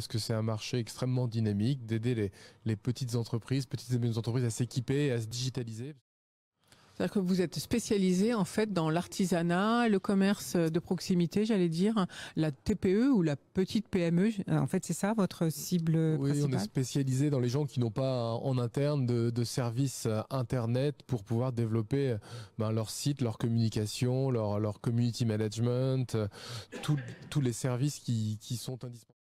parce que c'est un marché extrêmement dynamique, d'aider les, petites entreprises, petites et moyennes entreprises à s'équiper, à se digitaliser. C'est-à-dire que vous êtes spécialisé en fait dans l'artisanat, le commerce de proximité, j'allais dire, la TPE ou la petite PME. En fait, c'est ça votre cible oui, on est spécialisé dans les gens qui n'ont pas hein, en interne de, services euh, internet pour pouvoir développer euh, ben, leur site, leur communication, leur, community management, euh, tous les services qui sont indispensables.